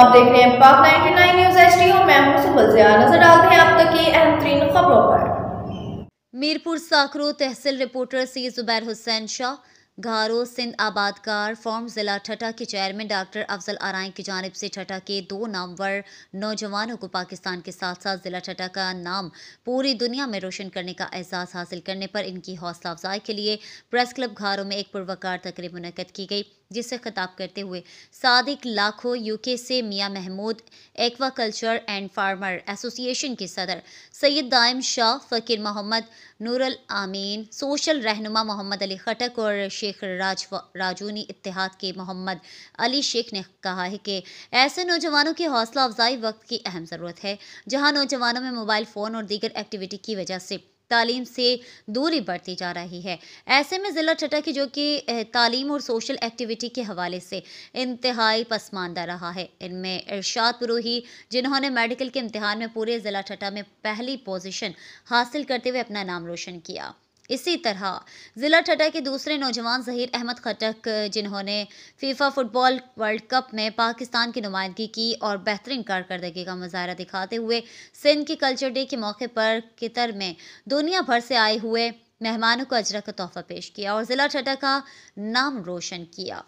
आप देख रहे हैं पाक 99 न्यूज एच एचडी और मैं हूं सुबह नजर डालते हैं आप तक की अहम तरीन खबरों पर मीरपुर साकरो तहसील रिपोर्टर सी जुबैर हुसैन शाह घारो सिंध आबादकार फॉर्म ज़िला ठटा के चेयरमैन डॉक्टर अफजल आरएं की जानब से ठटा के दो नामवर नौजवानों को पाकिस्तान के साथ साथ ज़िला ठटा का नाम पूरी दुनिया में रोशन करने का एहसास हासिल करने पर इनकी हौसला अफजाई के लिए प्रेस क्लब घारो में एक पुरवकार तकरीब मुनद की गई जिससे खिताब करते हुए सादिक लाखों यूके से Mian Mahmood aquaculture and farmer association के सदर सैयद दायम शाह फ़कीर मोहम्मद नूरल आमीन सोशल रहनुमा मोहम्मद अली खटक और शेख राज राजूनी इतिहाद के मोहम्मद अली शेख ने कहा है कि ऐसे नौजवानों की हौसला अफजाई वक्त की अहम ज़रूरत है जहाँ नौजवानों में मोबाइल फ़ोन और दीगर एक्टिविटी की वजह से तालीम से दूरी बढ़ती जा रही है ऐसे में ज़िला की जो कि तालीम और सोशल एक्टिविटी के हवाले से इंतहाई पसमानदा रहा है इनमें इरशाद पुरोही जिन्होंने मेडिकल के इम्तहान में पूरे ज़िला छटा में पहली पोजीशन हासिल करते हुए अपना नाम रोशन किया इसी तरह ज़िला ठटा के दूसरे नौजवान जहीर अहमद खटक जिन्होंने फीफा फुटबॉल वर्ल्ड कप में पाकिस्तान की नुमाइंदगी की और बेहतरीन कारकर्दगी का मुजाहरा दिखाते हुए सिंध के कल्चर डे के मौके पर कितर में दुनिया भर से आए हुए मेहमानों को अजरक का तोहफा पेश किया और ज़िला ठटा का नाम रोशन किया